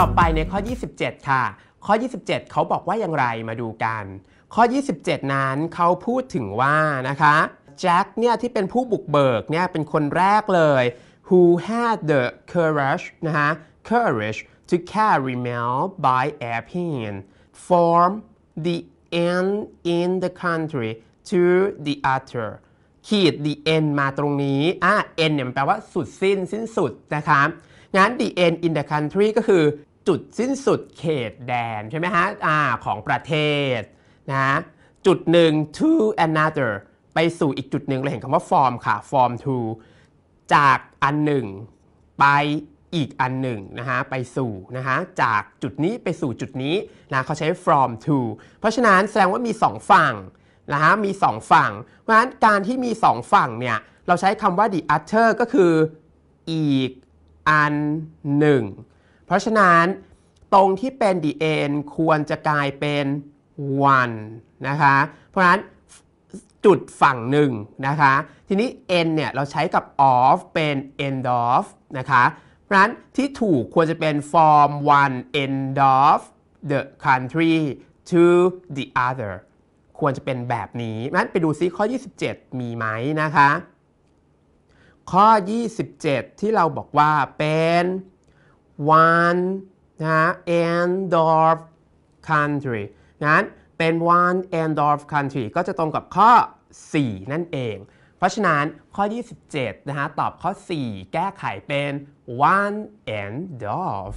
ต่อไปในข้อ 27 ค่ะ ข้อ 27 เขาบอกว่าอย่างไร มาดูกัน ข้อ 27 นั้น เขาพูดถึงว่า นะคะ แจ็ค เนี่ย ที่เป็นผู้บุกเบิก เนี่ย เป็นคนแรกเลย who had the courage นะฮะ courage to carry mail by airplane from the end in the country to the other ขีด the end มาตรงนี้อ่า end เนี่ยแปลว่าสุดสิ้นสิ้นสุด นะคะงั้น the end in the country ก็คือจุดสิ้นสุดเขตแดนใช่ไหมฮะอของประเทศนะจุดหนึ่ง to another ไปสู่อีกจุดหนึ่งเราเห็นคำว่า form ค่ะ form to จากอันหนึ่งไปอีกอันหนึ่งนะฮะไปสู่นะฮะจากจุดนี้ไปสู่จุดนี้นะเขาใช้ from to เพราะฉะนั้นแสดงว่ามี 2 ฝั่งนะฮะมี 2 ฝั่ง เพราะฉะนั้นการที่มี 2 ฝั่งเนี่ยเราใช้คำว่า the other ก็คืออีกอันหนึ่ง เพราะฉะนั้นตรงที่เป็น the end ควรจะกลายเป็น one นะคะ เพราะฉะนั้นจุดฝั่งหนึ่งนะคะทีนี้ n เนี่ยเราใช้กับ of เป็น end of นะคะ เพราะฉะนั้น ที่ถูกควรจะเป็น f o r m one end of the country to the other ควรจะเป็นแบบนี้นั้นไปดูซิข้อ 27 มีไหมนะคะข้อ 27 ที่เราบอกว่าเป็น one นะ end of country นั้นเป็น one end of country ก็จะตรงกับข้อ 4 นั่นเอง เพราะฉะนั้นข้อ 27 นะฮะ ตอบข้อ 4 แก้ไขเป็น one end of